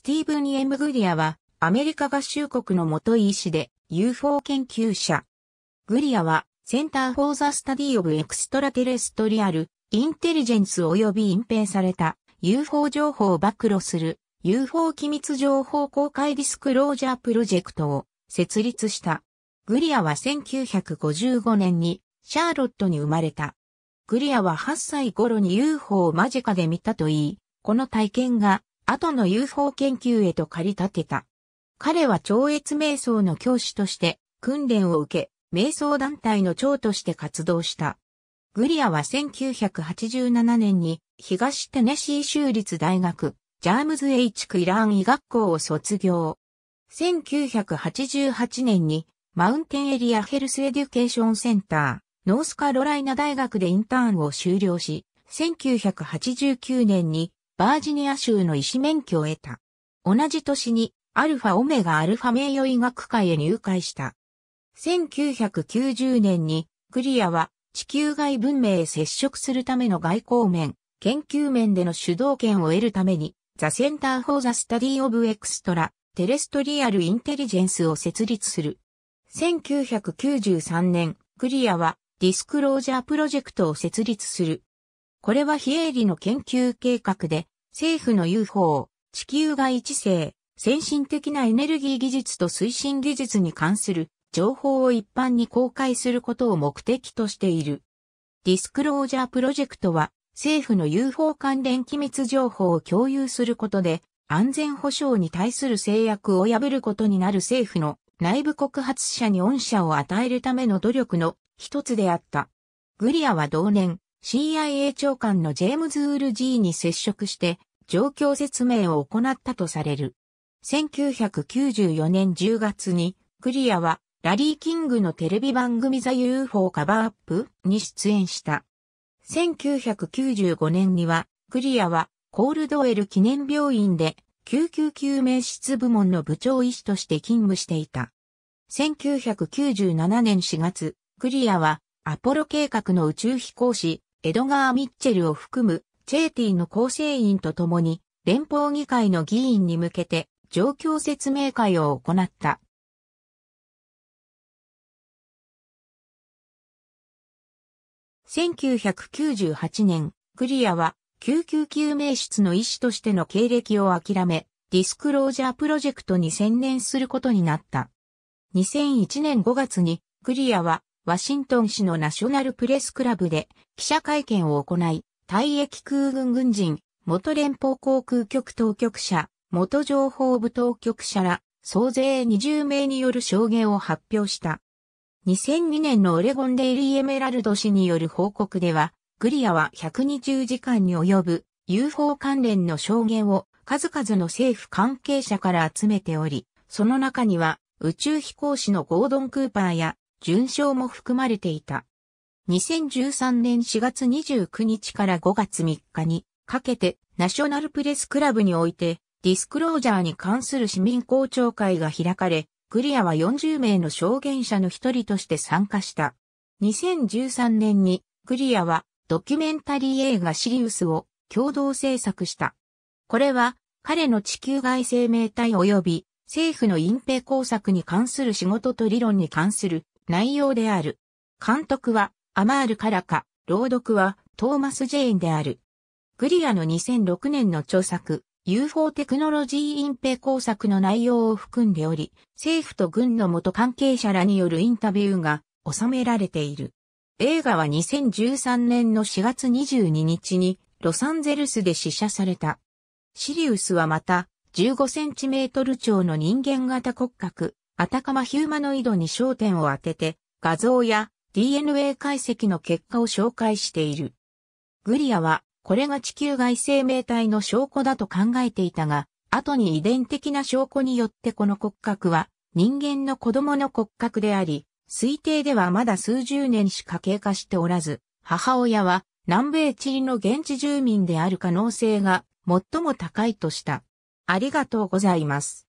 スティーブン・エムグリアは、アメリカ合衆国の元医師で UFO 研究者。グリアは、センター・フォー・ザ・スタディ・オブ・エクストラテレストリアル・インテリジェンス及び隠蔽された UFO 情報を暴露する UFO 機密情報公開ディスクロージャープロジェクトを設立した。グリアは1955年にシャーロットに生まれた。グリアは8歳頃に UFO を間近で見たといい、この体験が後の UFO 研究へと駆り立てた。彼は超越瞑想の教師として訓練を受け、瞑想団体の長として活動した。グリアは1987年に東テネシー州立大学ジャームズ H クイラーン医学校を卒業。1988年にマウンテンエリアヘルスエデュケーションセンター、ノースカロライナ大学でインターンを修了し、1989年にバージニア州の医師免許を得た。同じ年にアルファオメガアルファ名誉医学会へ入会した。1990年にクリアは地球外文明へ接触するための外交面、研究面での主導権を得るために、The Center for the Study of Extra t e r r e s t r を設立する。1993年、クリアはディスクロージャープロジェクトを設立する。これは非営利の研究計画で、政府の UFO、地球外知性、先進的なエネルギー技術と推進技術に関する情報を一般に公開することを目的としている。ディスクロージャープロジェクトは政府の UFO 関連機密情報を共有することで安全保障に対する制約を破ることになる政府の内部告発者に恩赦を与えるための努力の一つであった。グリアは同年 CIA 長官のジェームズ・ウール・ジーに接触して、状況説明を行ったとされる。1994年10月に、クリアは、ラリー・キングのテレビ番組ザ・ UFO カバーアップに出演した。1995年には、クリアは、コールドエル記念病院で、救急救命室部門の部長医師として勤務していた。1997年4月、クリアは、アポロ計画の宇宙飛行士、エドガー・ミッチェルを含むチェーティの構成員と共に連邦議会の議員に向けて状況説明会を行った。1998年、クリアは救急救命室の医師としての経歴を諦め、ディスクロージャープロジェクトに専念することになった。2001年5月にクリアはワシントン市のナショナルプレスクラブで記者会見を行い、退役空軍軍人、元連邦航空局当局者、元情報部当局者ら、総勢20名による証言を発表した。2002年のオレゴンデイリーエメラルド氏による報告では、グリアは120時間に及ぶ UFO 関連の証言を数々の政府関係者から集めており、その中には宇宙飛行士のゴードン・クーパーや準賞も含まれていた。2013年4月29日から5月3日にかけてナショナルプレスクラブにおいてディスクロージャーに関する市民公聴会が開かれ、クリアは40名の証言者の一人として参加した。2013年にクリアはドキュメンタリー映画シリウスを共同制作した。これは彼の地球外生命体及び政府の隠蔽工作に関する仕事と理論に関する内容である。監督はアマール・カラカ、朗読はトーマス・ジェーンである。グリアの2006年の著作、UFO テクノロジー隠蔽工作の内容を含んでおり、政府と軍の元関係者らによるインタビューが収められている。映画は2013年の4月22日にロサンゼルスで試写された。シリウスはまた15センチメートル超の人間型骨格、あたかまヒューマノイドに焦点を当てて、画像や DNA 解析の結果を紹介している。グリアは、これが地球外生命体の証拠だと考えていたが、後に遺伝的な証拠によってこの骨格は、人間の子供の骨格であり、推定ではまだ数十年しか経過しておらず、母親は南米チリの現地住民である可能性が最も高いとした。ありがとうございます。